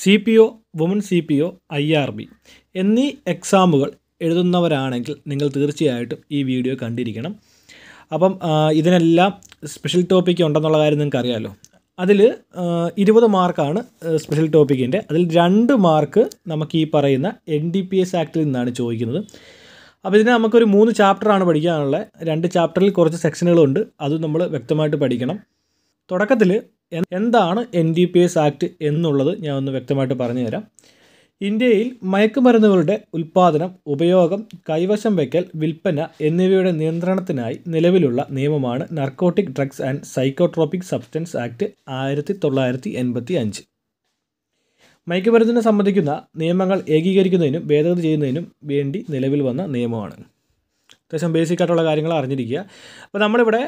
C P O women C P O I R B എന്നീ എക്സാമുകൾ എഴുതുന്നവരാണെങ്കിൽ നിങ്ങൾ തീർച്ചയായിട്ടും ഈ വീഡിയോ കണ്ടിരിക്കണം അപ്പം ഇതിനെല്ലാം സ്പെഷ്യൽ ടോപ്പിക് ഉണ്ടെന്നുള്ള കാര്യം നിങ്ങൾക്ക് അറിയാമല്ലോ അതിൽ ഇരുപത് മാർക്കാണ് സ്പെഷ്യൽ ടോപ്പിക്കിൻ്റെ അതിൽ രണ്ട് മാർക്ക് നമുക്ക് ഈ പറയുന്ന എൻ ഡി പി എസ് ആക്ടിൽ നിന്നാണ് ചോദിക്കുന്നത് അപ്പോൾ ഇതിന് നമുക്കൊരു മൂന്ന് ചാപ്റ്ററാണ് പഠിക്കാനുള്ളത് രണ്ട് ചാപ്റ്ററിൽ കുറച്ച് സെക്ഷനുകളുണ്ട് അത് നമ്മൾ വ്യക്തമായിട്ട് പഠിക്കണം തുടക്കത്തിൽ എന്താണ് N D P S act എന്നുള്ളത് ഞാൻ ഒന്ന് വ്യക്തമായിട്ട് പറഞ്ഞു തരാം ഇന്ത്യയിൽ മയക്കുമരുന്നുകളുടെ ഉൽപ്പാദനം ഉപയോഗം കൈവശം വയ്ക്കൽ വിൽപ്പന എന്നിവയുടെ നിയന്ത്രണത്തിനായി നിലവിലുള്ള നിയമമാണ് narcotic drugs and psychotropic substance act ആയിരത്തി തൊള്ളായിരത്തി എൺപത്തി അഞ്ച് മയക്കുമരുന്നിനെ സംബന്ധിക്കുന്ന നിയമങ്ങൾ ഏകീകരിക്കുന്നതിനും ഭേദഗതി ചെയ്യുന്നതിനും വേണ്ടി നിലവിൽ വന്ന നിയമമാണ് അത്യാവശ്യം ബേസിക് ആയിട്ടുള്ള കാര്യങ്ങൾ അറിഞ്ഞിരിക്കുക അപ്പോൾ നമ്മളിവിടെ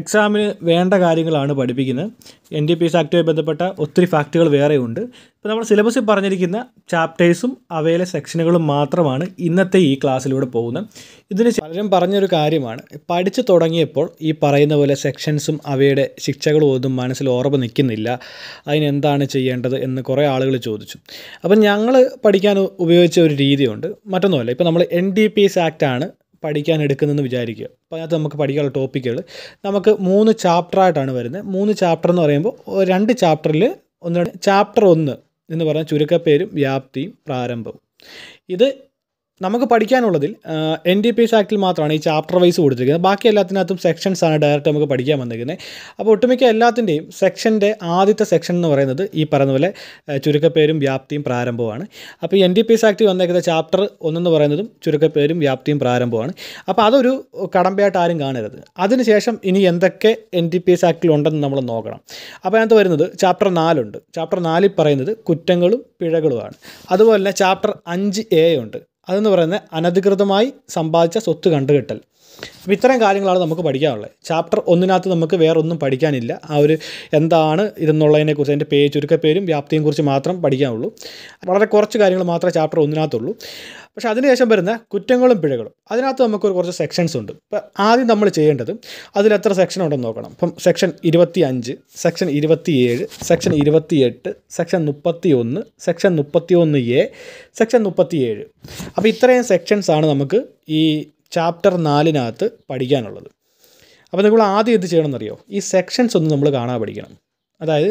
എക്സാമിന് വേണ്ട കാര്യങ്ങളാണ് പഠിപ്പിക്കുന്നത് എൻ ഡി പി എസ് ആക്റ്റുമായി ബന്ധപ്പെട്ട ഒത്തിരി ഫാക്റ്റുകൾ വേറെയുണ്ട് ഇപ്പോൾ നമ്മൾ സിലബസിൽ പറഞ്ഞിരിക്കുന്ന ചാപ്റ്റേഴ്സും അവയിലെ സെക്ഷനുകളും മാത്രമാണ് ഇന്നത്തെ ഈ ക്ലാസ്സിലൂടെ പോകുന്നത് ഇതിന് പലരും പറഞ്ഞൊരു കാര്യമാണ് പഠിച്ചു തുടങ്ങിയപ്പോൾ ഈ പറയുന്ന പോലെ സെക്ഷൻസും അവയുടെ ശിക്ഷകളും ഒന്നും മനസ്സിൽ ഓർമ്മ നിൽക്കുന്നില്ല അതിനെന്താണ് ചെയ്യേണ്ടത് എന്ന് കുറേ ആളുകൾ ചോദിച്ചു അപ്പം ഞങ്ങൾ പഠിക്കാൻ ഉപയോഗിച്ച ഒരു രീതിയുണ്ട് മറ്റൊന്നുമല്ല ഇപ്പോൾ നമ്മൾ എൻ ഡി പി എസ് ആക്റ്റാണ് പഠിക്കാൻ എടുക്കുന്നതെന്ന് വിചാരിക്കുക അപ്പോൾ അതിനകത്ത് നമുക്ക് പഠിക്കാനുള്ള ടോപ്പിക്കുകൾ നമുക്ക് മൂന്ന് ചാപ്റ്ററായിട്ടാണ് വരുന്നത് മൂന്ന് ചാപ്റ്റർ എന്ന് പറയുമ്പോൾ രണ്ട് ചാപ്റ്ററിൽ ഒന്ന് ചാപ്റ്റർ ഒന്ന് എന്ന് പറഞ്ഞാൽ ചുരുക്കപ്പേരും വ്യാപ്തിയും പ്രാരംഭവും ഇത് നമുക്ക് പഠിക്കാനുള്ളതിൽ എൻ ഡി പി എസ് ആക്ടിൽ മാത്രമാണ് ഈ ചാപ്റ്റർ വൈസ് കൊടുത്തിരിക്കുന്നത് ബാക്കി എല്ലാത്തിനകത്തും സെക്ഷൻസാണ് ഡയറക്റ്റ് നമുക്ക് പഠിക്കാൻ വന്നിരിക്കുന്നത് അപ്പോൾ ഒട്ടുമിക്ക എല്ലാത്തിൻ്റെയും സെക്ഷൻ്റെ ആദ്യത്തെ സെക്ഷൻ എന്ന് പറയുന്നത് ഈ പറയുന്ന പോലെ ചുരുക്കപ്പേരും വ്യാപ്തിയും പ്രാരംഭമാണ് അപ്പോൾ എൻ ഡി പി എസ് ആക്ടിൽ വന്നേക്കുന്ന ചാപ്റ്റർ ഒന്നെന്ന് പറയുന്നതും ചുരുക്കപ്പേരും വ്യാപ്തിയും പ്രാരംഭമാണ് അപ്പോൾ അതൊരു കടമ്പയായിട്ട് ആരും കാണരുത് അതിനുശേഷം ഇനി എന്തൊക്കെ എൻ ഡി പി എസ് ആക്ടിൽ ഉണ്ടെന്ന് നമ്മൾ നോക്കണം അപ്പോൾ അതിനകത്ത് വരുന്നത് ചാപ്റ്റർ നാലുണ്ട് ചാപ്റ്റർ നാലിൽ പറയുന്നത് കുറ്റങ്ങളും പിഴകളുമാണ് അതുപോലെ തന്നെ ചാപ്റ്റർ അഞ്ച് എ ഉണ്ട് അതെന്ന് പറയുന്നത് അനധികൃതമായി സമ്പാദിച്ച സ്വത്ത് കണ്ടുകെട്ടൽ അപ്പം ഇത്തരം കാര്യങ്ങളാണ് നമുക്ക് പഠിക്കാനുള്ളത് ചാപ്റ്റർ ഒന്നിനകത്ത് നമുക്ക് വേറെ ഒന്നും പഠിക്കാനില്ല ആ ഒരു എന്താണ് ഇതെന്നുള്ളതിനെക്കുറിച്ച് അതിൻ്റെ പേ ചുരുക്കപ്പേരും വ്യാപ്തിയെയും കുറിച്ച് മാത്രം പഠിക്കാനുള്ളൂ വളരെ കുറച്ച് കാര്യങ്ങൾ മാത്രമേ ചാപ്റ്റർ ഒന്നിനകത്തുള്ളൂ പക്ഷേ അതിനുശേഷം വരുന്ന കുറ്റങ്ങളും പിഴകളും അതിനകത്ത് നമുക്ക് കുറച്ച് സെക്ഷൻസ് ഉണ്ട് ഇപ്പം ആദ്യം നമ്മൾ ചെയ്യേണ്ടത് അതിൽ എത്ര സെക്ഷൻ ഉണ്ടെന്ന് നോക്കണം ഇപ്പം സെക്ഷൻ ഇരുപത്തി അഞ്ച് സെക്ഷൻ ഏഴ് സെക്ഷൻ എട്ട് സെക്ഷൻ മുപ്പത്തി ഒന്ന് സെക്ഷൻ മുപ്പത്തി ഒന്ന് എ സെക്ഷൻ ഏഴ് അപ്പോൾ ഇത്രയും സെക്ഷൻസ് ആണ് നമുക്ക് ഈ ചാപ്റ്റർ നാലിനകത്ത് പഠിക്കാനുള്ളത് അപ്പോൾ നിങ്ങൾ ആദ്യം എന്ത് എന്നറിയോ ഈ സെക്ഷൻസ് ഒന്ന് നമ്മൾ കാണാൻ പഠിക്കണം അതായത്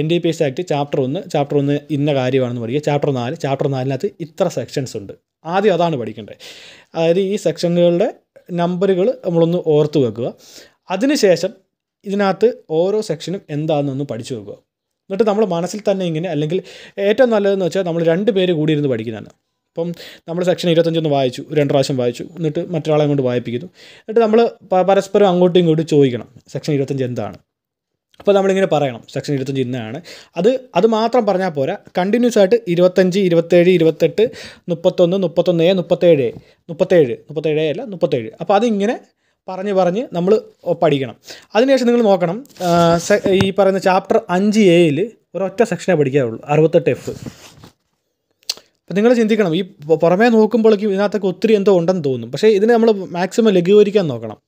N D P S act chapter ഒന്ന് ചാപ്റ്റർ ഒന്ന് ഇന്ന കാര്യമാണെന്ന് പറയുക ചാപ്റ്റർ നാല് ചാപ്റ്റർ നാലിനകത്ത് ഇത്ര സെക്ഷൻസ് ഉണ്ട് ആദ്യം അതാണ് പഠിക്കേണ്ടത് അതായത് ഈ സെക്ഷനുകളുടെ നമ്പറുകൾ നമ്മളൊന്ന് ഓർത്ത് വെക്കുക അതിനുശേഷം ഇതിനകത്ത് ഓരോ സെക്ഷനും എന്താണെന്നൊന്ന് പഠിച്ചു വെക്കുക എന്നിട്ട് നമ്മൾ മനസ്സിൽ തന്നെ ഇങ്ങനെ അല്ലെങ്കിൽ ഏറ്റവും നല്ലതെന്ന് വെച്ചാൽ നമ്മൾ രണ്ട് പേര് കൂടി ഇരുന്ന് പഠിക്കുന്നതാണ് ഇപ്പം നമ്മൾ സെക്ഷൻ ഇരുപത്തഞ്ചൊന്ന് വായിച്ചു രണ്ട് പ്രാവശ്യം വായിച്ചു എന്നിട്ട് മറ്റൊരാളെ കൊണ്ട് വായിപ്പിക്കുന്നു എന്നിട്ട് നമ്മൾ പരസ്പരം അങ്ങോട്ടും ഇങ്ങോട്ടും ചോദിക്കണം സെക്ഷൻ ഇരുപത്തഞ്ച് എന്താണ് അപ്പോൾ നമ്മളിങ്ങനെ പറയണം സെക്ഷൻ ഇരുപത്തഞ്ച് ഇന്നാണ് അത് അത് മാത്രം പറഞ്ഞാൽ പോരാ കണ്ടിന്യൂസ് ആയിട്ട് ഇരുപത്തഞ്ച് ഇരുപത്തേഴ് ഇരുപത്തെട്ട് മുപ്പത്തൊന്ന് മുപ്പത്തൊന്ന് എ മുപ്പത്തേഴ് മുപ്പത്തേഴ് മുപ്പത്തേഴേ അല്ല മുപ്പത്തേഴ് അപ്പോൾ അതിങ്ങനെ പറഞ്ഞ് പറഞ്ഞ് നമ്മൾ പഠിക്കണം അതിനുശേഷം നിങ്ങൾ നോക്കണം ഈ പറയുന്ന ചാപ്റ്റർ അഞ്ച് എയിൽ ഒരൊറ്റ സെക്ഷനെ പഠിക്കാറുള്ളൂ അറുപത്തെട്ട് എഫ് അപ്പം നിങ്ങൾ ചിന്തിക്കണം ഈ പുറമേ നോക്കുമ്പോഴേക്കും ഇതിനകത്തൊക്കെ ഒത്തിരി എന്തോ ഉണ്ടെന്ന് തോന്നും പക്ഷേ ഇതിനെ നമ്മൾ മാക്സിമം ലഘൂകരിക്കാൻ നോക്കണം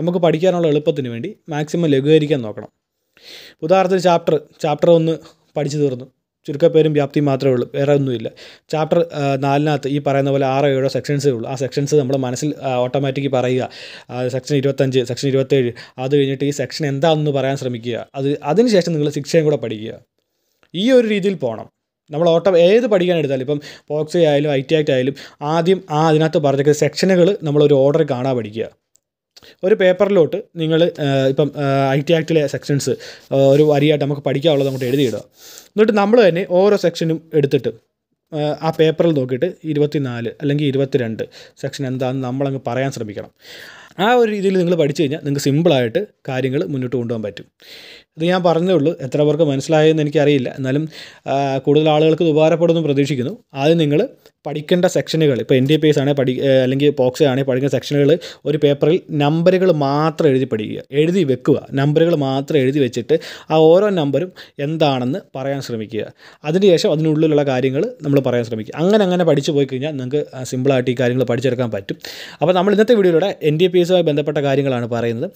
നമുക്ക് പഠിക്കാനുള്ള എളുപ്പത്തിന് വേണ്ടി മാക്സിമം ലഘൂകരിക്കാൻ നോക്കണം ഉദാഹരണത്തിന് ചാപ്റ്റർ ചാപ്റ്റർ ഒന്ന് പഠിച്ചു തീർന്നു ചുരുക്കപ്പേരും വ്യാപ്തി മാത്രമേ ഉള്ളൂ വേറെ ഒന്നുമില്ല ചാപ്റ്റർ നാലിനകത്ത് ഈ പറയുന്ന പോലെ ആറോ ഏഴോ സെക്ഷൻസേ ഉള്ളൂ ആ സെക്ഷൻസ് നമ്മൾ മനസ്സിൽ ഓട്ടോമാറ്റിക്ക് പറയുക സെക്ഷൻ ഇരുപത്തഞ്ച് സെക്ഷൻ ഇരുപത്തേഴ് അത് കഴിഞ്ഞിട്ട് ഈ സെക്ഷൻ എന്താണെന്ന് പറയാൻ ശ്രമിക്കുക അത് അതിനുശേഷം നിങ്ങൾ ശിക്ഷയും കൂടെ പഠിക്കുക ഈ ഒരു രീതിയിൽ പോകണം നമ്മൾ ഓട്ടോ ഏത് പഠിക്കാൻ എടുത്താലും ഇപ്പം ബോക്സ് ആയാലും ഐ ടി ആക്ട് ആയാലും ആദ്യം ആ അതിനകത്ത് പറഞ്ഞ സെക്ഷനുകൾ നമ്മളൊരു ഓർഡർ കാണാൻ പഠിക്കുക ഒരു പേപ്പറിലോട്ട് നിങ്ങൾ ഇപ്പം ഐ ടി ആക്ടിലെ സെക്ഷൻസ് ഒരു വരിയായിട്ട് നമുക്ക് പഠിക്കാനുള്ളത് അങ്ങോട്ട് എഴുതിയിടുക എന്നിട്ട് നമ്മൾ തന്നെ ഓരോ സെക്ഷനും എടുത്തിട്ട് ആ പേപ്പറിൽ നോക്കിയിട്ട് ഇരുപത്തിനാല് അല്ലെങ്കിൽ ഇരുപത്തിരണ്ട് സെക്ഷൻ എന്താണെന്ന് നമ്മളങ്ങ് പറയാൻ ശ്രമിക്കണം ആ ഒരു രീതിയിൽ നിങ്ങൾ പഠിച്ചു കഴിഞ്ഞാൽ നിങ്ങൾക്ക് സിമ്പിളായിട്ട് കാര്യങ്ങൾ മുന്നോട്ട് കൊണ്ടുപോകാൻ പറ്റും ഇത് ഞാൻ പറഞ്ഞതേ ഉള്ളൂ എത്ര പേർക്ക് മനസ്സിലായെന്ന് എനിക്കറിയില്ല എന്നാലും കൂടുതൽ ആളുകൾക്ക് ഇത് ഉപകാരപ്പെടുമെന്ന് പ്രതീക്ഷിക്കുന്നു ആദ്യം നിങ്ങൾ പഠിക്കേണ്ട സെക്ഷനുകൾ ഇപ്പോൾ എൻ ഡി പി എസ് ആണെങ്കിൽ പഠി അല്ലെങ്കിൽ പോക്സോ ആണെങ്കിൽ പഠിക്കുന്ന സെക്ഷനുകൾ ഒരു പേപ്പറിൽ നമ്പറുകൾ മാത്രം എഴുതി പഠിക്കുക എഴുതി വെക്കുക നമ്പറുകൾ മാത്രം എഴുതി വെച്ചിട്ട് ആ ഓരോ നമ്പരും എന്താണെന്ന് പറയാൻ ശ്രമിക്കുക ശേഷം അതിനുള്ളിലുള്ള കാര്യങ്ങൾ നമ്മൾ പറയാൻ ശ്രമിക്കുക അങ്ങനെ അങ്ങനെ പഠിച്ചു പോയി കഴിഞ്ഞാൽ നിങ്ങൾക്ക് സിമ്പിളായിട്ട് ഈ കാര്യങ്ങൾ പഠിച്ചെടുക്കാൻ പറ്റും അപ്പോൾ നമ്മൾ ഇന്നത്തെ വീഡിയോയിലൂടെ എൻ ഡി പി എസുമായി ബന്ധപ്പെട്ട കാര്യങ്ങളാണ് പറയുന്നത്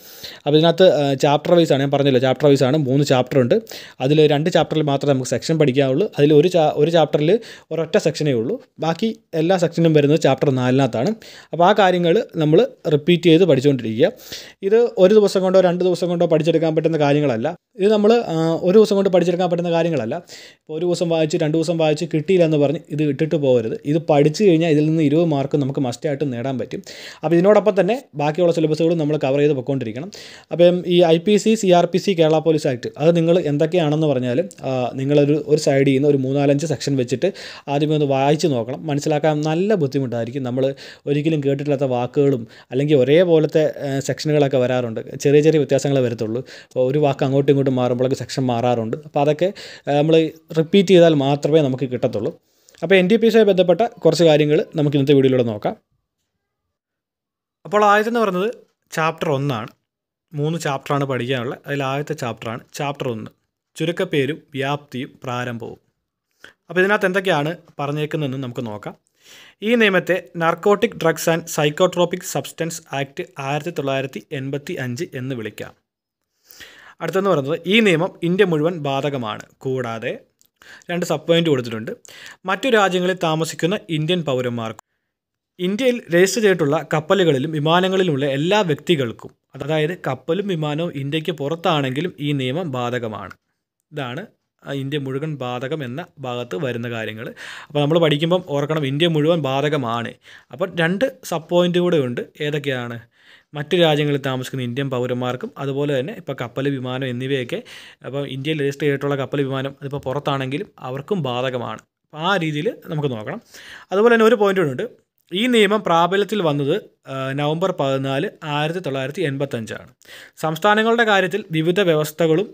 അപ്പോൾ ഇതിനകത്ത് ചാപ്റ്റർ വൈസ് ആണ് ഞാൻ പറഞ്ഞില്ല ചാപ്റ്റർ വൈസ് ആണ് മൂന്ന് ചാപ്റ്റർ ഉണ്ട് അതിൽ രണ്ട് ചാപ്റ്ററിൽ മാത്രമേ നമുക്ക് സെക്ഷൻ പഠിക്കാവുള്ളൂ അതിൽ ഒരു ചാ ഒരു ചാപ്റ്ററിൽ ഒരൊറ്റ സെക്ഷനേ ഉള്ളൂ ബാക്കി എല്ലാ സെക്ഷനും വരുന്നത് ചാപ്റ്റർ നാലിനകത്താണ് അപ്പോൾ ആ കാര്യങ്ങൾ നമ്മൾ റിപ്പീറ്റ് ചെയ്ത് പഠിച്ചുകൊണ്ടിരിക്കുക ഇത് ഒരു ദിവസം കൊണ്ടോ രണ്ട് ദിവസം കൊണ്ടോ പഠിച്ചെടുക്കാൻ പറ്റുന്ന കാര്യങ്ങളല്ല ഇത് നമ്മൾ ഒരു ദിവസം കൊണ്ട് പഠിച്ചെടുക്കാൻ പറ്റുന്ന കാര്യങ്ങളല്ല ഇപ്പോൾ ഒരു ദിവസം വായിച്ച് രണ്ട് ദിവസം വായിച്ച് കിട്ടിയില്ല എന്ന് പറഞ്ഞ് ഇത് ഇട്ടിട്ട് പോകരുത് ഇത് പഠിച്ചു കഴിഞ്ഞാൽ ഇതിൽ നിന്ന് ഇരുപത് മാർക്ക് നമുക്ക് മസ്റ്റായിട്ട് നേടാൻ പറ്റും അപ്പോൾ ഇതിനോടൊപ്പം തന്നെ ബാക്കിയുള്ള സിലബസുകളും നമ്മൾ കവർ ചെയ്ത് പൊയ്ക്കൊണ്ടിരിക്കണം അപ്പം ഈ I P C C R P C Kerala police act അത് നിങ്ങൾ എന്തൊക്കെയാണെന്ന് പറഞ്ഞാൽ നിങ്ങളൊരു ഒരു സൈഡിൽ നിന്ന് ഒരു മൂന്നാലഞ്ച് സെക്ഷൻ വെച്ചിട്ട് ആദ്യമേ ഒന്ന് വായിച്ച് നോക്കണം മനസ്സിലാക്കാൻ നല്ല ബുദ്ധിമുട്ടായിരിക്കും നമ്മൾ ഒരിക്കലും കേട്ടിട്ടില്ലാത്ത വാക്കുകളും അല്ലെങ്കിൽ ഒരേപോലത്തെ സെക്ഷനുകളൊക്കെ വരാറുണ്ട് ചെറിയ ചെറിയ വ്യത്യാസങ്ങളെ വരത്തുള്ളൂ ഒരു വാക്ക് അങ്ങോട്ടും ഇങ്ങോട്ട് മാറുമ്പോഴൊക്കെ സെക്ഷൻ മാറാറുണ്ട് അപ്പോൾ അതൊക്കെ നമ്മൾ റിപ്പീറ്റ് ചെയ്താൽ മാത്രമേ നമുക്ക് കിട്ടത്തുള്ളൂ അപ്പോൾ എൻ ഡി പി എസുമായി ബന്ധപ്പെട്ട കുറച്ച് കാര്യങ്ങൾ നമുക്ക് ഇന്നത്തെ വീഡിയോയിലൂടെ നോക്കാം അപ്പോൾ എന്ന് പറയുന്നത് ചാപ്റ്റർ ഒന്നാണ് മൂന്ന് ചാപ്റ്ററാണ് പഠിക്കാനുള്ള അതിൽ ആദ്യത്തെ ചാപ്റ്ററാണ് ചാപ്റ്റർ ഒന്ന് ചുരുക്കപ്പേരും വ്യാപ്തിയും പ്രാരംഭവും അപ്പോൾ ഇതിനകത്ത് എന്തൊക്കെയാണ് പറഞ്ഞേക്കുന്നതെന്ന് നമുക്ക് നോക്കാം ഈ നിയമത്തെ narcotic drugs and psychotropic substance act ആയിരത്തി തൊള്ളായിരത്തി എൺപത്തി അഞ്ച് എന്ന് വിളിക്കാം അടുത്തെന്ന് പറയുന്നത് ഈ നിയമം ഇന്ത്യ മുഴുവൻ ബാധകമാണ് കൂടാതെ രണ്ട് സബ് പോയിന്റ് കൊടുത്തിട്ടുണ്ട് മറ്റു രാജ്യങ്ങളിൽ താമസിക്കുന്ന ഇന്ത്യൻ പൗരന്മാർക്കും ഇന്ത്യയിൽ രജിസ്റ്റർ ചെയ്തിട്ടുള്ള കപ്പലുകളിലും വിമാനങ്ങളിലുമുള്ള എല്ലാ വ്യക്തികൾക്കും അതായത് കപ്പലും വിമാനവും ഇന്ത്യക്ക് പുറത്താണെങ്കിലും ഈ നിയമം ബാധകമാണ് ഇതാണ് ഇന്ത്യ മുഴുവൻ ബാധകം എന്ന ഭാഗത്ത് വരുന്ന കാര്യങ്ങൾ അപ്പോൾ നമ്മൾ പഠിക്കുമ്പം ഓർക്കണം ഇന്ത്യ മുഴുവൻ ബാധകമാണ് അപ്പം രണ്ട് സബ് പോയിൻ്റ് കൂടെ ഉണ്ട് ഏതൊക്കെയാണ് മറ്റു രാജ്യങ്ങളിൽ താമസിക്കുന്ന ഇന്ത്യൻ പൗരന്മാർക്കും അതുപോലെ തന്നെ ഇപ്പോൾ കപ്പൽ വിമാനം എന്നിവയൊക്കെ അപ്പോൾ ഇന്ത്യയിൽ രജിസ്റ്റർ ചെയ്തിട്ടുള്ള കപ്പൽ വിമാനം അതിപ്പോൾ പുറത്താണെങ്കിലും അവർക്കും ബാധകമാണ് അപ്പോൾ ആ രീതിയിൽ നമുക്ക് നോക്കണം അതുപോലെ തന്നെ ഒരു പോയിന്റ് ഉണ്ട് ഈ നിയമം പ്രാബല്യത്തിൽ വന്നത് നവംബർ പതിനാല് ആയിരത്തി തൊള്ളായിരത്തി എൺപത്തഞ്ചാണ് സംസ്ഥാനങ്ങളുടെ കാര്യത്തിൽ വിവിധ വ്യവസ്ഥകളും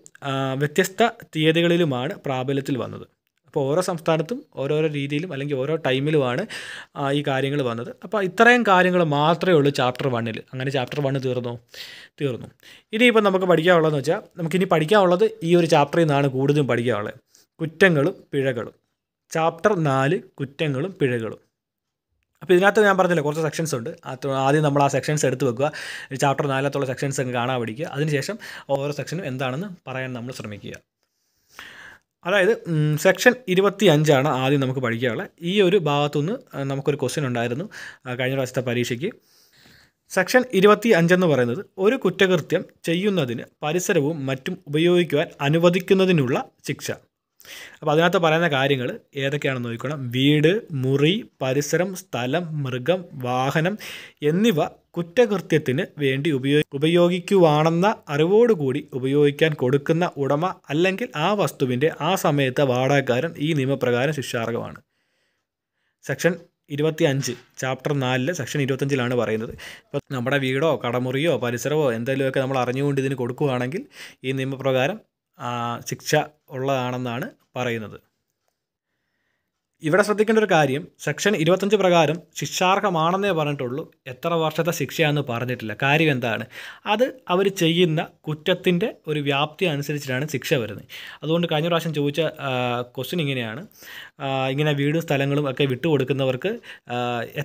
വ്യത്യസ്ത തീയതികളിലുമാണ് പ്രാബല്യത്തിൽ വന്നത് അപ്പോൾ ഓരോ സംസ്ഥാനത്തും ഓരോരോ രീതിയിലും അല്ലെങ്കിൽ ഓരോ ടൈമിലുമാണ് ഈ കാര്യങ്ങൾ വന്നത് അപ്പോൾ ഇത്രയും കാര്യങ്ങൾ മാത്രമേ ഉള്ളൂ ചാപ്റ്റർ വണ്ണിൽ അങ്ങനെ ചാപ്റ്റർ വണ്ണ് തീർന്നു തീർന്നു ഇനിയിപ്പോൾ നമുക്ക് പഠിക്കാനുള്ളതെന്ന് വെച്ചാൽ നമുക്കിനി പഠിക്കാനുള്ളത് ഈ ഒരു ചാപ്റ്ററിൽ നിന്നാണ് കൂടുതലും പഠിക്കാനുള്ളത് കുറ്റങ്ങളും പിഴകളും ചാപ്റ്റർ നാല് കുറ്റങ്ങളും പിഴകളും അപ്പോൾ ഇതിനകത്ത് ഞാൻ പറഞ്ഞില്ല കുറച്ച് സെക്ഷൻസ് ഉണ്ട് ആദ്യം നമ്മൾ ആ സെക്ഷൻസ് എടുത്ത് വെക്കുക ചാപ്റ്റർ നാലത്തുള്ള സെക്ഷൻസ് ഒക്കെ കാണാൻ പഠിക്കുക അതിനുശേഷം ഓരോ സെക്ഷനും എന്താണെന്ന് പറയാൻ നമ്മൾ ശ്രമിക്കുക അതായത് സെക്ഷൻ ഇരുപത്തി അഞ്ചാണ് ആദ്യം നമുക്ക് പഠിക്കാനുള്ളത് ഈ ഒരു ഭാഗത്തുനിന്ന് നമുക്കൊരു ക്വസ്റ്റ്യൻ ഉണ്ടായിരുന്നു കഴിഞ്ഞ പ്രാവശ്യത്തെ പരീക്ഷയ്ക്ക് സെക്ഷൻ ഇരുപത്തി അഞ്ചെന്ന് പറയുന്നത് ഒരു കുറ്റകൃത്യം ചെയ്യുന്നതിന് പരിസരവും മറ്റും ഉപയോഗിക്കുവാൻ അനുവദിക്കുന്നതിനുള്ള ശിക്ഷ അപ്പോൾ അതിനകത്ത് പറയുന്ന കാര്യങ്ങൾ ഏതൊക്കെയാണെന്ന് നോക്കണം വീട് മുറി പരിസരം സ്ഥലം മൃഗം വാഹനം എന്നിവ കുറ്റകൃത്യത്തിന് വേണ്ടി ഉപയോഗി ഉപയോഗിക്കുവാണെന്ന അറിവോടുകൂടി ഉപയോഗിക്കാൻ കൊടുക്കുന്ന ഉടമ അല്ലെങ്കിൽ ആ വസ്തുവിൻ്റെ ആ സമയത്തെ വാടകക്കാരൻ ഈ നിയമപ്രകാരം ശിക്ഷാർഹമാണ് സെക്ഷൻ ഇരുപത്തി അഞ്ച് ചാപ്റ്റർ നാലിൽ സെക്ഷൻ ഇരുപത്തഞ്ചിലാണ് പറയുന്നത് ഇപ്പോൾ നമ്മുടെ വീടോ കടമുറിയോ പരിസരമോ എന്തെങ്കിലുമൊക്കെ നമ്മൾ അറിഞ്ഞുകൊണ്ട് ഇതിന് കൊടുക്കുകയാണെങ്കിൽ ഈ നിയമപ്രകാരം ശിക്ഷ ഉള്ളതാണെന്നാണ് പറയുന്നത് ഇവിടെ ശ്രദ്ധിക്കേണ്ട ഒരു കാര്യം സെക്ഷൻ ഇരുപത്തഞ്ച് പ്രകാരം ശിക്ഷാർഹമാണെന്നേ പറഞ്ഞിട്ടുള്ളൂ എത്ര വർഷത്തെ ശിക്ഷയാണെന്ന് പറഞ്ഞിട്ടില്ല കാര്യം എന്താണ് അത് അവർ ചെയ്യുന്ന കുറ്റത്തിൻ്റെ ഒരു വ്യാപ്തി അനുസരിച്ചിട്ടാണ് ശിക്ഷ വരുന്നത് അതുകൊണ്ട് കഴിഞ്ഞ പ്രാവശ്യം ചോദിച്ച ക്വസ്റ്റ്യൻ ഇങ്ങനെയാണ് ഇങ്ങനെ വീടും സ്ഥലങ്ങളും ഒക്കെ വിട്ടുകൊടുക്കുന്നവർക്ക്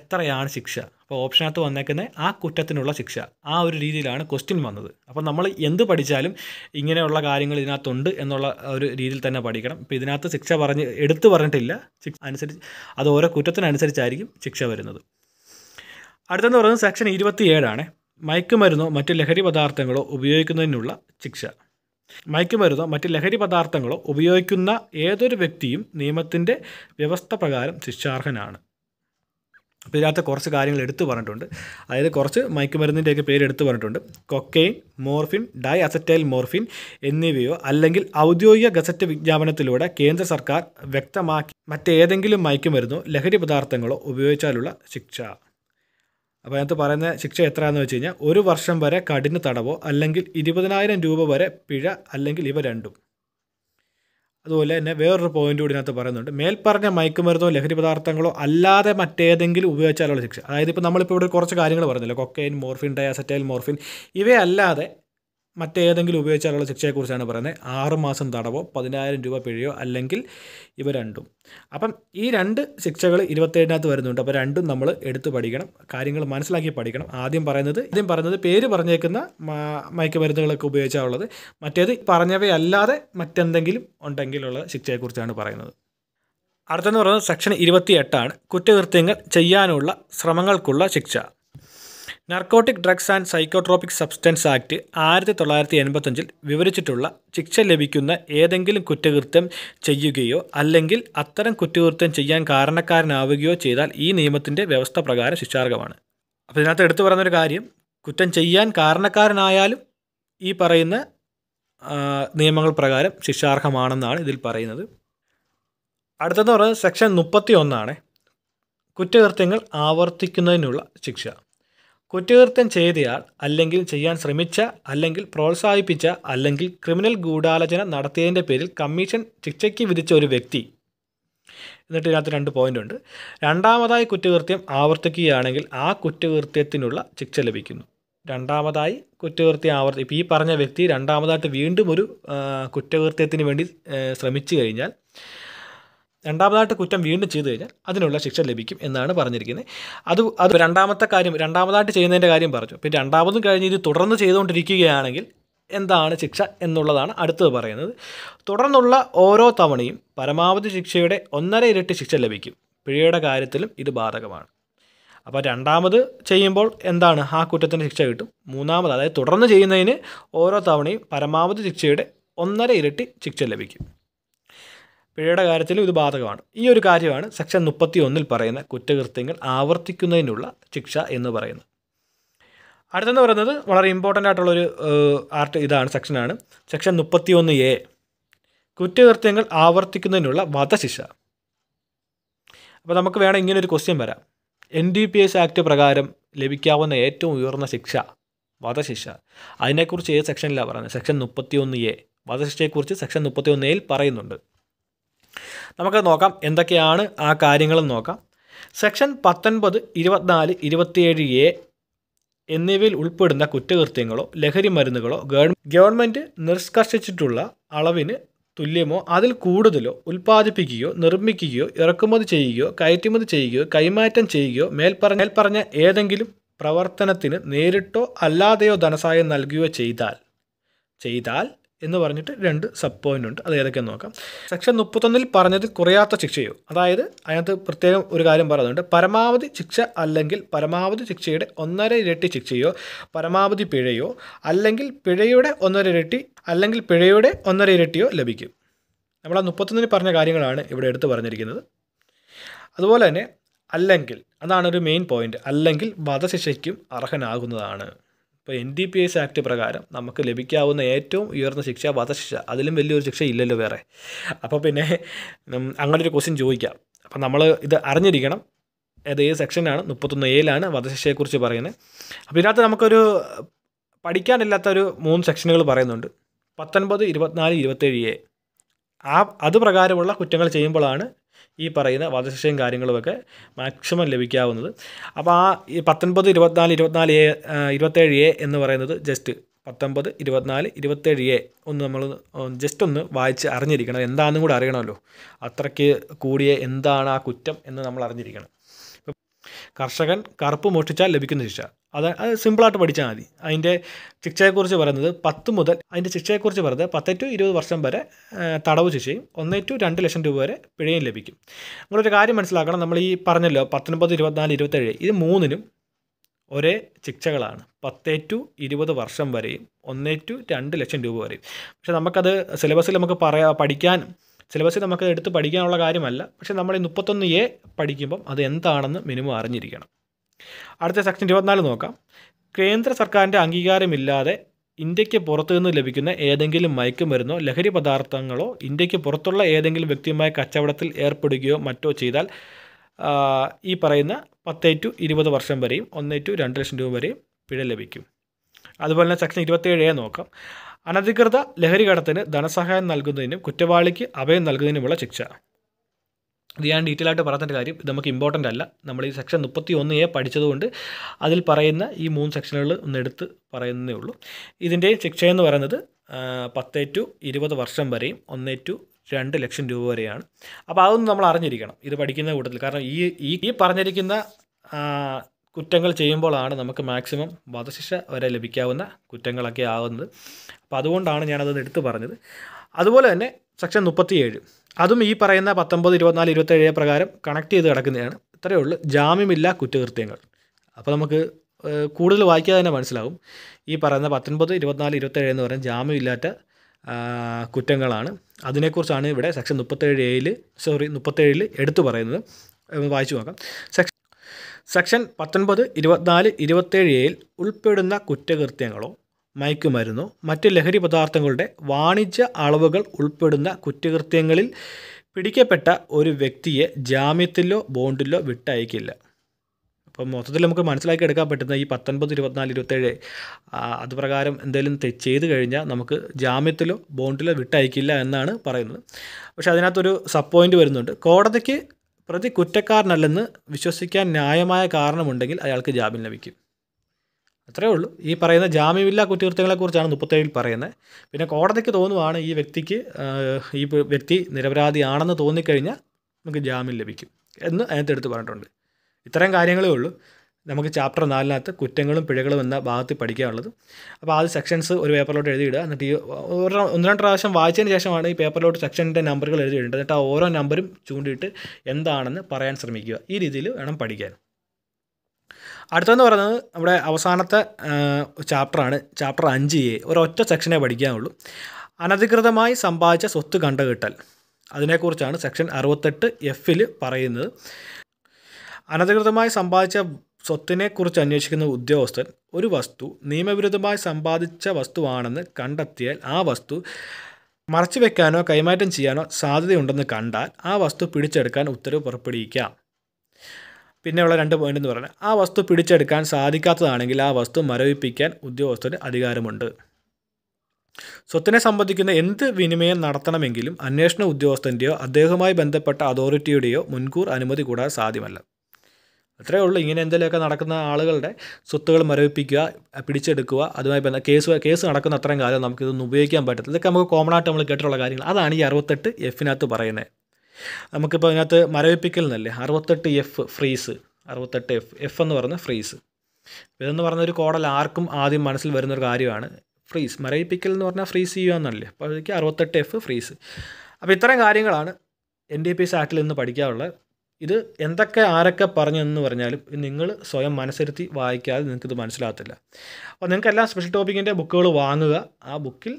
എത്രയാണ് ശിക്ഷ അപ്പോൾ ഓപ്ഷനകത്ത് വന്നേക്കുന്ന ആ കുറ്റത്തിനുള്ള ശിക്ഷ ആ ഒരു രീതിയിലാണ് ക്വസ്റ്റ്യൻ വന്നത് അപ്പോൾ നമ്മൾ എന്ത് പഠിച്ചാലും ഇങ്ങനെയുള്ള കാര്യങ്ങൾ ഇതിനകത്തുണ്ട് എന്നുള്ള ഒരു രീതിയിൽ തന്നെ പഠിക്കണം ഇപ്പോൾ ഇതിനകത്ത് ശിക്ഷ പറഞ്ഞ് എടുത്തു പറഞ്ഞിട്ടില്ല ശിക്ഷ അനുസരിച്ച് അത് ഓരോ കുറ്റത്തിനനുസരിച്ചായിരിക്കും ശിക്ഷ വരുന്നത് അടുത്തെന്ന് പറയുന്നത് സെക്ഷൻ ഇരുപത്തിയേഴാണ് മയക്കുമരുന്നോ മറ്റ് ലഹരി പദാർത്ഥങ്ങളോ ഉപയോഗിക്കുന്നതിനുള്ള ശിക്ഷ മയക്കുമരുന്നോ മറ്റ് ലഹരി പദാർത്ഥങ്ങളോ ഉപയോഗിക്കുന്ന ഏതൊരു വ്യക്തിയും നിയമത്തിൻ്റെ വ്യവസ്ഥ പ്രകാരം ശിക്ഷാർഹനാണ് അപ്പോൾ ഇതിനകത്ത് കുറച്ച് കാര്യങ്ങൾ എടുത്തു പറഞ്ഞിട്ടുണ്ട് അതായത് കുറച്ച് മയക്കുമരുന്നിൻ്റെയൊക്കെ പേര് എടുത്തു പറഞ്ഞിട്ടുണ്ട് cocaine morphine di acetyl morphine എന്നിവയോ അല്ലെങ്കിൽ ഔദ്യോഗിക ഗസറ്റ് വിജ്ഞാപനത്തിലൂടെ കേന്ദ്ര സർക്കാർ വ്യക്തമാക്കി മറ്റേതെങ്കിലും മയക്കുമരുന്നോ ലഹരി പദാർത്ഥങ്ങളോ ഉപയോഗിച്ചാലുള്ള ശിക്ഷ അപ്പോൾ അതിനകത്ത് പറയുന്ന ശിക്ഷ എത്രയാണെന്ന് വെച്ച് കഴിഞ്ഞാൽ ഒരു വർഷം വരെ കഠിന തടവോ അല്ലെങ്കിൽ ഇരുപതിനായിരം രൂപ വരെ പിഴ അല്ലെങ്കിൽ ഇവ രണ്ടും അതുപോലെ തന്നെ വേറൊരു പോയിന്റ് കൂടി ഇതിനകത്ത് പറയുന്നുണ്ട് മേൽപ്പറഞ്ഞ മയക്കുമരുന്നോ ലഹരി പദാർത്ഥങ്ങളോ അല്ലാതെ മറ്റേതെങ്കിലും ഉപയോഗിച്ചാലുള്ള ശിക്ഷ അതായത് ഇപ്പോൾ നമ്മളിപ്പോൾ ഇവിടെ കുറച്ച് കാര്യങ്ങൾ പറഞ്ഞല്ലോ കൊക്കൈൻ മോർഫിൻ ഡയാസറ്റൈൽ മോർഫിൻ ഇവയല്ലാതെ മറ്റേതെങ്കിലും ഉപയോഗിച്ചാലുള്ള ശിക്ഷയെക്കുറിച്ചാണ് പറയുന്നത് ആറുമാസം തടവോ പതിനായിരം രൂപ പിഴയോ അല്ലെങ്കിൽ ഇവ രണ്ടും അപ്പം ഈ രണ്ട് ശിക്ഷകൾ ഇരുപത്തേഴിനകത്ത് വരുന്നുണ്ട് അപ്പോൾ രണ്ടും നമ്മൾ എടുത്തു പഠിക്കണം കാര്യങ്ങൾ മനസ്സിലാക്കി പഠിക്കണം ആദ്യം പറയുന്നത് ആദ്യം പറയുന്നത് പേര് പറഞ്ഞേക്കുന്ന മയക്കുമരുന്നുകളൊക്കെ ഉപയോഗിച്ചാലുള്ളത് മറ്റേത് പറഞ്ഞവയല്ലാതെ മറ്റെന്തെങ്കിലും ഉണ്ടെങ്കിലുള്ള ശിക്ഷയെക്കുറിച്ചാണ് പറയുന്നത് അടുത്തെന്ന് പറയുന്നത് സെക്ഷൻ ഇരുപത്തിയെട്ടാണ് കുറ്റകൃത്യങ്ങൾ ചെയ്യാനുള്ള ശ്രമങ്ങൾക്കുള്ള ശിക്ഷ narcotic drugs and psychotropic substance act ആയിരത്തി തൊള്ളായിരത്തി എൺപത്തഞ്ചിൽ വിവരിച്ചിട്ടുള്ള ശിക്ഷ ലഭിക്കുന്ന ഏതെങ്കിലും കുറ്റകൃത്യം ചെയ്യുകയോ അല്ലെങ്കിൽ അത്തരം കുറ്റകൃത്യം ചെയ്യാൻ കാരണക്കാരനാവുകയോ ചെയ്താൽ ഈ നിയമത്തിൻ്റെ വ്യവസ്ഥ പ്രകാരം ശിക്ഷാർഹമാണ് അപ്പോൾ ഇതിനകത്ത് എടുത്തു പറയുന്നൊരു കാര്യം കുറ്റം ചെയ്യാൻ കാരണക്കാരനായാലും ഈ പറയുന്ന നിയമങ്ങൾ പ്രകാരം ശിക്ഷാർഹമാണെന്നാണ് ഇതിൽ പറയുന്നത് അടുത്തതെന്ന് പറയുന്നത് സെക്ഷൻ മുപ്പത്തി ഒന്നാണ് കുറ്റകൃത്യങ്ങൾ ആവർത്തിക്കുന്നതിനുള്ള ശിക്ഷ കുറ്റകൃത്യം ചെയ്തയാൾ അല്ലെങ്കിൽ ചെയ്യാൻ ശ്രമിച്ച അല്ലെങ്കിൽ പ്രോത്സാഹിപ്പിച്ച അല്ലെങ്കിൽ ക്രിമിനൽ ഗൂഢാലോചന നടത്തിയതിൻ്റെ പേരിൽ കമ്മീഷൻ ശിക്ഷയ്ക്ക് വിധിച്ച ഒരു വ്യക്തി എന്നിട്ട് ഇതിനകത്ത് രണ്ട് പോയിന്റ് ഉണ്ട് രണ്ടാമതായി കുറ്റകൃത്യം ആവർത്തിക്കുകയാണെങ്കിൽ ആ കുറ്റകൃത്യത്തിനുള്ള ശിക്ഷ ലഭിക്കുന്നു രണ്ടാമതായി കുറ്റകൃത്യം ആവർത്തി ഇപ്പോൾ ഈ പറഞ്ഞ വ്യക്തി രണ്ടാമതായിട്ട് വീണ്ടും ഒരു കുറ്റകൃത്യത്തിന് വേണ്ടി ശ്രമിച്ചു കഴിഞ്ഞാൽ രണ്ടാമതായിട്ട് കുറ്റം വീണ്ടും ചെയ്തു കഴിഞ്ഞാൽ അതിനുള്ള ശിക്ഷ ലഭിക്കും എന്നാണ് പറഞ്ഞിരിക്കുന്നത് അത് അത് രണ്ടാമത്തെ കാര്യം രണ്ടാമതായിട്ട് ചെയ്യുന്നതിൻ്റെ കാര്യം പറഞ്ഞു പിന്നെ രണ്ടാമതും കഴിഞ്ഞ് ഇത് തുടർന്ന് ചെയ്തുകൊണ്ടിരിക്കുകയാണെങ്കിൽ എന്താണ് ശിക്ഷ എന്നുള്ളതാണ് അടുത്തത് പറയുന്നത് തുടർന്നുള്ള ഓരോ തവണയും പരമാവധി ശിക്ഷയുടെ ഒന്നര ഇരട്ടി ശിക്ഷ ലഭിക്കും പിഴയുടെ കാര്യത്തിലും ഇത് ബാധകമാണ് അപ്പോൾ രണ്ടാമത് ചെയ്യുമ്പോൾ എന്താണ് ആ കുറ്റത്തിന് ശിക്ഷ കിട്ടും മൂന്നാമത് അതായത് തുടർന്ന് ചെയ്യുന്നതിന് ഓരോ തവണയും പരമാവധി ശിക്ഷയുടെ ഒന്നര ഇരട്ടി ശിക്ഷ ലഭിക്കും പിഴയുടെ കാര്യത്തിൽ ഇത് ബാധകമാണ് ഈ ഒരു കാര്യമാണ് സെക്ഷൻ മുപ്പത്തി ഒന്നിൽ പറയുന്ന കുറ്റകൃത്യങ്ങൾ ആവർത്തിക്കുന്നതിനുള്ള ശിക്ഷ എന്ന് പറയുന്നത് അടുത്തെന്ന് പറയുന്നത് വളരെ ഇമ്പോർട്ടൻ്റ് ആയിട്ടുള്ളൊരു ആർട്ട് ഇതാണ് സെക്ഷനാണ് സെക്ഷൻ മുപ്പത്തി ഒന്ന് എ കുറ്റകൃത്യങ്ങൾ ആവർത്തിക്കുന്നതിനുള്ള വധശിക്ഷ അപ്പോൾ നമുക്ക് വേണം ഇങ്ങനൊരു ക്വസ്റ്റ്യൻ വരാം N D P S act പ്രകാരം ലഭിക്കാവുന്ന ഏറ്റവും ഉയർന്ന ശിക്ഷ വധശിക്ഷ അതിനെക്കുറിച്ച് ഏത് സെക്ഷനിലാണ് പറയുന്നത് സെക്ഷൻ മുപ്പത്തി ഒന്ന് എ വധശിക്ഷയെക്കുറിച്ച് സെക്ഷൻ മുപ്പത്തി ഒന്ന് എയിൽ പറയുന്നുണ്ട് നമുക്ക് നോക്കാം എന്തൊക്കെയാണ് ആ കാര്യങ്ങളും നോക്കാം സെക്ഷൻ പത്തൊൻപത് ഇരുപത്തിനാല് ഇരുപത്തിയേഴ് എ എന്നിവയിൽ ഉൾപ്പെടുന്ന കുറ്റകൃത്യങ്ങളോ ലഹരി മരുന്നുകളോ ഗവൺമെൻറ് നിഷ്കർഷിച്ചിട്ടുള്ള അളവിന് തുല്യമോ അതിൽ കൂടുതലോ ഉൽപ്പാദിപ്പിക്കുകയോ നിർമ്മിക്കുകയോ ഇറക്കുമതി ചെയ്യുകയോ കയറ്റുമതി ചെയ്യുകയോ കൈമാറ്റം ചെയ്യുകയോ മേൽപ്പറ മേൽപ്പറഞ്ഞ ഏതെങ്കിലും പ്രവർത്തനത്തിന് നേരിട്ടോ അല്ലാതെയോ ധനസഹായം നൽകുകയോ ചെയ്താൽ ചെയ്താൽ എന്ന് പറഞ്ഞിട്ട് രണ്ട് സബ് പോയിന്റ് ഉണ്ട് അത് ഏതൊക്കെയെന്ന് നോക്കാം സെക്ഷൻ മുപ്പത്തൊന്നിൽ പറഞ്ഞത് കുറയാത്ത ശിക്ഷയോ അതായത് അതിനകത്ത് പ്രത്യേകം ഒരു കാര്യം പറയുന്നുണ്ട് പരമാവധി ശിക്ഷ അല്ലെങ്കിൽ പരമാവധി ശിക്ഷയുടെ ഒന്നര ഇരട്ടി ശിക്ഷയോ പരമാവധി പിഴയോ അല്ലെങ്കിൽ പിഴയുടെ ഒന്നര ഇരട്ടി അല്ലെങ്കിൽ പിഴയുടെ ഒന്നര ഇരട്ടിയോ ലഭിക്കും നമ്മൾ ആ മുപ്പത്തൊന്നിന് പറഞ്ഞ കാര്യങ്ങളാണ് ഇവിടെ എടുത്ത് പറഞ്ഞിരിക്കുന്നത് അതുപോലെ തന്നെ അല്ലെങ്കിൽ അതാണ് ഒരു മെയിൻ പോയിന്റ് അല്ലെങ്കിൽ വധശിക്ഷയ്ക്കും അർഹനാകുന്നതാണ് ഇപ്പോൾ N D P S act പ്രകാരം നമുക്ക് ലഭിക്കാവുന്ന ഏറ്റവും ഉയർന്ന ശിക്ഷ വധശിക്ഷ അതിലും വലിയൊരു ശിക്ഷ ഇല്ലല്ലോ വേറെ അപ്പോൾ പിന്നെ അങ്ങനൊരു ക്വസ്റ്റ്യൻ ചോദിക്കാം അപ്പോൾ നമ്മൾ ഇത് അറിഞ്ഞിരിക്കണം അത് ഏത് സെക്ഷനാണ് മുപ്പത്തൊന്ന് എയിലാണ് വധശിക്ഷയെക്കുറിച്ച് പറയുന്നത് അപ്പോൾ ഇതിനകത്ത് നമുക്കൊരു പഠിക്കാനില്ലാത്ത ഒരു മൂന്ന് സെക്ഷനുകൾ പറയുന്നുണ്ട് പത്തൊൻപത് ഇരുപത്തിനാല് ഇരുപത്തേഴ് എ ആ അത് പ്രകാരമുള്ള കുറ്റങ്ങൾ ചെയ്യുമ്പോഴാണ് ഈ പറയുന്ന വധശിക്ഷയും കാര്യങ്ങളുമൊക്കെ മാക്സിമം ലഭിക്കാവുന്നത് അപ്പോൾ ആ ഈ പത്തൊൻപത് ഇരുപത്തിനാല് ഇരുപത്തിനാല് എ ഇരുപത്തേഴ് എ എന്ന് പറയുന്നത് ജസ്റ്റ് പത്തൊൻപത് ഇരുപത്തിനാല് ഇരുപത്തേഴ് എ ഒന്ന് നമ്മൾ ജസ്റ്റ് ഒന്ന് വായിച്ച് അറിഞ്ഞിരിക്കണം എന്താണെന്നും കൂടെ അറിയണമല്ലോ അത്രയ്ക്ക് കൂടിയ എന്താണ് ആ കുറ്റം എന്ന് നമ്മൾ അറിഞ്ഞിരിക്കണം കർഷകൻ കറുപ്പ് മോഷ്ടിച്ചാൽ ലഭിക്കുന്ന ശിക്ഷ അത് അത് സിമ്പിളായിട്ട് പഠിച്ചാൽ മതി അതിൻ്റെ ശിക്ഷയെക്കുറിച്ച് പറയുന്നത് പത്ത് മുതൽ അതിൻ്റെ ശിക്ഷയെക്കുറിച്ച് പറയുന്നത് പത്ത് ടു ഇരുപത് വർഷം വരെ തടവ് ശിക്ഷയും ഒന്നേ ടു രണ്ട് ലക്ഷം രൂപ വരെ പിഴയും ലഭിക്കും നിങ്ങളൊരു കാര്യം മനസ്സിലാക്കണം നമ്മൾ ഈ പറഞ്ഞല്ലോ പത്തൊൻപത് ഇരുപത്തിനാല് ഇരുപത്തേഴ് ഇത് മൂന്നിനും ഒരേ ശിക്ഷകളാണ് പത്തേ ടു ഇരുപത് വർഷം വരെയും ഒന്നേ ടു രണ്ട് ലക്ഷം രൂപ വരെയും പക്ഷേ നമുക്കത് സിലബസിൽ നമുക്ക് പറയാ പഠിക്കാൻ സിലബസിൽ നമുക്ക് എടുത്ത് പഠിക്കാനുള്ള കാര്യമല്ല പക്ഷേ നമ്മൾ ഈ മുപ്പത്തൊന്ന് എ പഠിക്കുമ്പം അത് എന്താണെന്ന് മിനിമം അറിഞ്ഞിരിക്കണം അടുത്ത സെക്ഷൻ ഇരുപത്തിനാല് നോക്കാം കേന്ദ്ര സർക്കാരിൻ്റെ അംഗീകാരമില്ലാതെ ഇന്ത്യക്ക് പുറത്തുനിന്ന് ലഭിക്കുന്ന ഏതെങ്കിലും മയക്കുമരുന്നോ ലഹരി പദാർത്ഥങ്ങളോ ഇന്ത്യക്ക് പുറത്തുള്ള ഏതെങ്കിലും വ്യക്തിയുമായ കച്ചവടത്തിൽ ഏർപ്പെടുകയോ മറ്റോ ചെയ്താൽ ഈ പറയുന്ന പത്തേ ടു ഇരുപത് വർഷം വരെയും ഒന്നേ ടു രണ്ട് ലക്ഷം രൂപ വരെയും പിഴ ലഭിക്കും അതുപോലെ തന്നെ സെക്ഷൻ ഇരുപത്തേഴേ നോക്കാം അനധികൃത ലഹരി കടത്തിന് ധനസഹായം നൽകുന്നതിനും കുറ്റവാളിക്ക് അഭയം നൽകുന്നതിനുമുള്ള ശിക്ഷ ഇത് ഞാൻ ഡീറ്റെയിൽ ആയിട്ട് പറഞ്ഞിട്ട് കാര്യം ഇത് നമുക്ക് ഇമ്പോർട്ടൻ്റ് അല്ല നമ്മൾ ഈ സെക്ഷൻ മുപ്പത്തി ഒന്ന് എ പഠിച്ചതുകൊണ്ട് അതിൽ പറയുന്ന ഈ മൂന്ന് സെക്ഷനുകൾ ഒന്ന് എടുത്ത് പറയുന്നേ ഉള്ളൂ ഇതിൻ്റെ ശിക്ഷ എന്ന് പറയുന്നത് പത്ത് ടു ഇരുപത് വർഷം വരെയും ഒന്നേ ടു രണ്ട് ലക്ഷം രൂപ വരെയാണ് അപ്പോൾ അതൊന്നും നമ്മൾ അറിഞ്ഞിരിക്കണം ഇത് പഠിക്കുന്ന കൂട്ടത്തിൽ കാരണം ഈ ഈ പറഞ്ഞിരിക്കുന്ന കുറ്റങ്ങൾ ചെയ്യുമ്പോഴാണ് നമുക്ക് മാക്സിമം വധശിക്ഷ വരെ ലഭിക്കാവുന്ന കുറ്റങ്ങളൊക്കെ ആകുന്നത് അപ്പോൾ അതുകൊണ്ടാണ് ഞാനത് എടുത്ത് പറഞ്ഞത് അതുപോലെ തന്നെ സെക്ഷൻ മുപ്പത്തിയേഴ് അതും ഈ പറയുന്ന പത്തൊമ്പത് ഇരുപത്തിനാല് ഇരുപത്തേഴ് പ്രകാരം കണക്ട് ചെയ്ത് കിടക്കുന്നതാണ് ഇത്രയേ ഉള്ളൂ ജാമ്യമില്ല കുറ്റകൃത്യങ്ങൾ അപ്പോൾ നമുക്ക് കൂടുതൽ വായിക്കാതെ തന്നെ മനസ്സിലാവും ഈ പറയുന്ന പത്തൊൻപത് ഇരുപത്തിനാല് ഇരുപത്തേഴ് എന്ന് പറയുന്ന ജാമ്യമില്ലാത്ത കുറ്റങ്ങളാണ് അതിനെക്കുറിച്ചാണ് ഇവിടെ സെക്ഷൻ മുപ്പത്തേഴ് എയിൽ സോറി മുപ്പത്തേഴിൽ എടുത്തു പറയുന്നത് വായിച്ചു നോക്കാം സെക്ഷൻ സെക്ഷൻ പത്തൊൻപത് ഇരുപത്തിനാല് ഇരുപത്തേഴ് എയിൽ ഉൾപ്പെടുന്ന കുറ്റകൃത്യങ്ങളോ മയക്കുമരുന്നോ മറ്റ് ലഹരി പദാർത്ഥങ്ങളുടെ വാണിജ്യ അളവുകൾ ഉൾപ്പെടുന്ന കുറ്റകൃത്യങ്ങളിൽ പിടിക്കപ്പെട്ട ഒരു വ്യക്തിയെ ജാമ്യത്തിലോ ബോണ്ടിലോ വിട്ടയക്കില്ല അപ്പോൾ മൊത്തത്തിൽ നമുക്ക് മനസ്സിലാക്കി എടുക്കാൻ പറ്റുന്ന ഈ പത്തൊൻപത് ഇരുപത്തിനാല് ഇരുപത്തേഴ് അതുപ്രകാരം എന്തെങ്കിലും ചെയ്ത് കഴിഞ്ഞാൽ നമുക്ക് ജാമ്യത്തിലോ ബോണ്ടിലോ വിട്ടയക്കില്ല എന്നാണ് പറയുന്നത് പക്ഷെ അതിനകത്തൊരു സപ്പോയിൻ്റ് വരുന്നുണ്ട് കോടതിക്ക് പ്രതി കുറ്റക്കാരനല്ലെന്ന് വിശ്വസിക്കാൻ ന്യായമായ കാരണമുണ്ടെങ്കിൽ അയാൾക്ക് ജാമ്യം ലഭിക്കും അത്രയേ ഉള്ളൂ ഈ പറയുന്ന ജാമ്യമില്ലാ കുറ്റകൃത്യങ്ങളെക്കുറിച്ചാണ് മുപ്പത്തേഴിൽ പറയുന്നത് പിന്നെ കോടതിക്ക് തോന്നുവാണ് ഈ വ്യക്തിക്ക് ഈ വ്യക്തി നിരപരാധിയാണെന്ന് തോന്നിക്കഴിഞ്ഞാൽ നമുക്ക് ജാമ്യം ലഭിക്കും എന്ന് എടുത്ത് പറഞ്ഞിട്ടുണ്ട് ഇത്തരം കാര്യങ്ങളേ ഉള്ളൂ നമുക്ക് ചാപ്റ്റർ നാലിനകത്ത് കുറ്റങ്ങളും പിഴകളും എന്ന ഭാഗത്ത് പഠിക്കാനുള്ളത് അപ്പോൾ ആദ്യ സെക്ഷൻസ് ഒരു പേപ്പറിലോട്ട് എഴുതിയിടുക എന്നിട്ട് ഈ ഒരു ഒന്ന് രണ്ട് പ്രാവശ്യം വായിച്ചതിന് ശേഷമാണ് ഈ പേപ്പറിലോട്ട് സെക്ഷൻ്റെ നമ്പറുകൾ എഴുതിയിടേണ്ടത് എന്നിട്ട് ആ ഓരോ നമ്പരും ചൂണ്ടിയിട്ട് എന്താണെന്ന് പറയാൻ ശ്രമിക്കുക ഈ രീതിയിൽ വേണം പഠിക്കാൻ അടുത്തതെന്ന് പറയുന്നത് നമ്മുടെ അവസാനത്തെ ചാപ്റ്ററാണ് ചാപ്റ്റർ അഞ്ച് എ ഒരൊറ്റ സെക്ഷനെ പഠിക്കാനുള്ളൂ അനധികൃതമായി സമ്പാദിച്ച സ്വത്ത് കണ്ടുകിട്ടൽ അതിനെക്കുറിച്ചാണ് സെക്ഷൻ അറുപത്തെട്ട് എഫിൽ പറയുന്നത് അനധികൃതമായി സമ്പാദിച്ച സ്വത്തിനെക്കുറിച്ച് അന്വേഷിക്കുന്ന ഉദ്യോഗസ്ഥൻ ഒരു വസ്തു നിയമവിരുദ്ധമായി സമ്പാദിച്ച വസ്തുവാണെന്ന് കണ്ടെത്തിയാൽ ആ വസ്തു വെക്കാനോ കൈമാറ്റം ചെയ്യാനോ സാധ്യതയുണ്ടെന്ന് കണ്ടാൽ ആ വസ്തു പിടിച്ചെടുക്കാൻ ഉത്തരവ് പുറപ്പെടുവിക്കാം പിന്നെയുള്ള രണ്ട് പോയിന്റ് എന്ന് പറഞ്ഞാൽ ആ വസ്തു പിടിച്ചെടുക്കാൻ സാധിക്കാത്തതാണെങ്കിൽ ആ വസ്തു മരവിപ്പിക്കാൻ ഉദ്യോഗസ്ഥന് അധികാരമുണ്ട് സ്വത്തിനെ സംബന്ധിക്കുന്ന എന്ത് വിനിമയം നടത്തണമെങ്കിലും അന്വേഷണ ഉദ്യോഗസ്ഥൻ്റെയോ അദ്ദേഹവുമായി ബന്ധപ്പെട്ട അതോറിറ്റിയുടെയോ മുൻകൂർ അനുമതി കൂടാതെ സാധ്യമല്ല അത്രേ ഉള്ളൂ ഇങ്ങനെ എന്തെങ്കിലുമൊക്കെ നടക്കുന്ന ആളുകളുടെ സ്വത്തുകൾ മരവിപ്പിക്കുക പിടിച്ചെടുക്കുക അതുമായി ബന്ധ കേസ് കേസ് നടക്കുന്ന അത്രയും കാലം നമുക്കിതൊന്നും ഉപയോഗിക്കാൻ പറ്റത്തില്ല ഇതൊക്കെ നമുക്ക് കോമൺ ആയിട്ട് നമ്മൾ കേട്ടിട്ടുള്ള കാര്യങ്ങൾ അതാണ് ഈ അറുപത്തെട്ട് എഫിനകത്ത് പറയുന്നത് നമുക്കിപ്പോൾ അതിനകത്ത് മരവിപ്പിക്കൽ എന്നല്ലേ അറുപത്തെട്ട് എഫ് ഫ്രീസ് അറുപത്തെട്ട് എഫ് എഫ് എന്ന് പറഞ്ഞ ഫ്രീസ് ഇതെന്ന് പറഞ്ഞ ഒരു കോഡൽ ആർക്കും ആദ്യം മനസ്സിൽ വരുന്നൊരു കാര്യമാണ് ഫ്രീസ് മരവിപ്പിക്കൽ എന്ന് പറഞ്ഞാൽ ഫ്രീസ് ചെയ്യുക എന്നല്ലേ അപ്പോൾ എനിക്ക് അറുപത്തെട്ട് എഫ് ഫ്രീസ് അപ്പോൾ ഇത്തരം കാര്യങ്ങളാണ് എൻ ഡി പി സാറ്റിൽ നിന്ന് പഠിക്കാറുള്ളത് ഇത് എന്തൊക്കെ ആരൊക്കെ പറഞ്ഞെന്ന് പറഞ്ഞാലും നിങ്ങൾ സ്വയം മനസ്സിരുത്തി വായിക്കാതെ നിങ്ങൾക്കിത് മനസ്സിലാകത്തില്ല അപ്പോൾ നിങ്ങൾക്കെല്ലാം സ്പെഷ്യൽ ടോപ്പിക്കിൻ്റെ ബുക്കുകൾ വാങ്ങുക ആ ബുക്കിൽ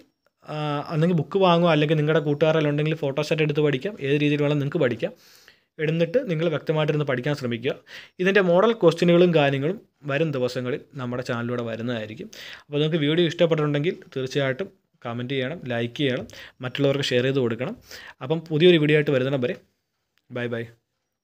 അല്ലെങ്കിൽ ബുക്ക് വാങ്ങുക അല്ലെങ്കിൽ നിങ്ങളുടെ കൂട്ടുകാരെല്ലാം ഉണ്ടെങ്കിൽ ഫോട്ടോസ്റ്റാറ്റ് എടുത്ത് പഠിക്കാം ഏത് രീതിയിൽ വേണം നിങ്ങൾക്ക് പഠിക്കാം എടുന്നിട്ട് നിങ്ങൾ വ്യക്തമായിട്ടിരുന്ന് പഠിക്കാൻ ശ്രമിക്കുക ഇതിൻ്റെ മോഡൽ ക്വസ്റ്റ്യനുകളും കാര്യങ്ങളും വരും ദിവസങ്ങളിൽ നമ്മുടെ ചാനലിലൂടെ വരുന്നതായിരിക്കും അപ്പോൾ നിങ്ങൾക്ക് വീഡിയോ ഇഷ്ടപ്പെട്ടിട്ടുണ്ടെങ്കിൽ തീർച്ചയായിട്ടും കമൻറ്റ് ചെയ്യണം ലൈക്ക് ചെയ്യണം മറ്റുള്ളവർക്ക് ഷെയർ ചെയ്ത് കൊടുക്കണം അപ്പം പുതിയൊരു വീഡിയോ ആയിട്ട് വരുന്നവരെ ബൈ ബൈ